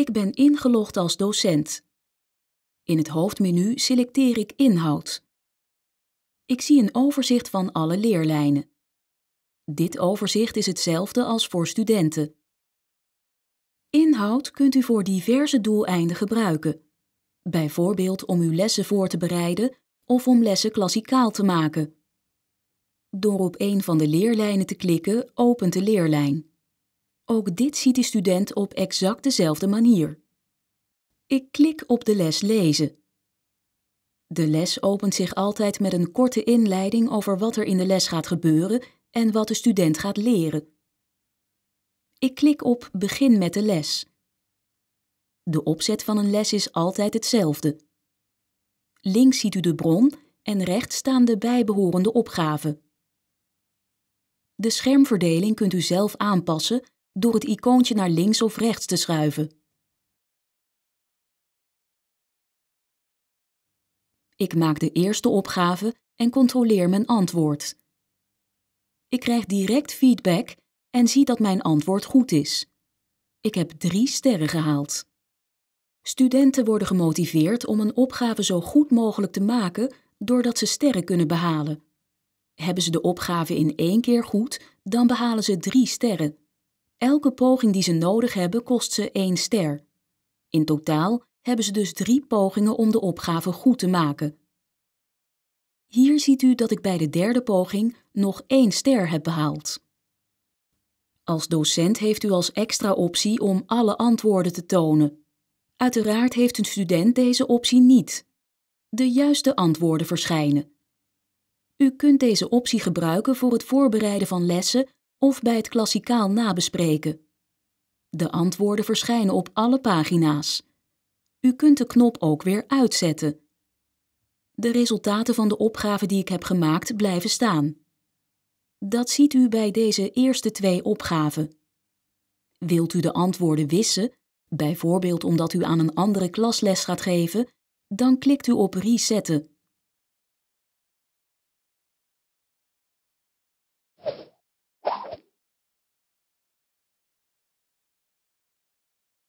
Ik ben ingelogd als docent. In het hoofdmenu selecteer ik Inhoud. Ik zie een overzicht van alle leerlijnen. Dit overzicht is hetzelfde als voor studenten. Inhoud kunt u voor diverse doeleinden gebruiken, bijvoorbeeld om uw lessen voor te bereiden of om lessen klassikaal te maken. Door op een van de leerlijnen te klikken opent de leerlijn. Ook dit ziet de student op exact dezelfde manier. Ik klik op de les lezen. De les opent zich altijd met een korte inleiding over wat er in de les gaat gebeuren en wat de student gaat leren. Ik klik op Begin met de les. De opzet van een les is altijd hetzelfde. Links ziet u de bron en rechts staan de bijbehorende opgaven. De schermverdeling kunt u zelf aanpassen door het icoontje naar links of rechts te schuiven. Ik maak de eerste opgave en controleer mijn antwoord. Ik krijg direct feedback en zie dat mijn antwoord goed is. Ik heb drie sterren gehaald. Studenten worden gemotiveerd om een opgave zo goed mogelijk te maken doordat ze sterren kunnen behalen. Hebben ze de opgave in één keer goed, dan behalen ze drie sterren. Elke poging die ze nodig hebben kost ze één ster. In totaal hebben ze dus drie pogingen om de opgave goed te maken. Hier ziet u dat ik bij de derde poging nog één ster heb behaald. Als docent heeft u als extra optie om alle antwoorden te tonen. Uiteraard heeft een student deze optie niet. De juiste antwoorden verschijnen. U kunt deze optie gebruiken voor het voorbereiden van lessen of bij het klassikaal nabespreken. De antwoorden verschijnen op alle pagina's. U kunt de knop ook weer uitzetten. De resultaten van de opgave die ik heb gemaakt blijven staan. Dat ziet u bij deze eerste twee opgaven. Wilt u de antwoorden wissen, bijvoorbeeld omdat u aan een andere klasles gaat geven, dan klikt u op Resetten.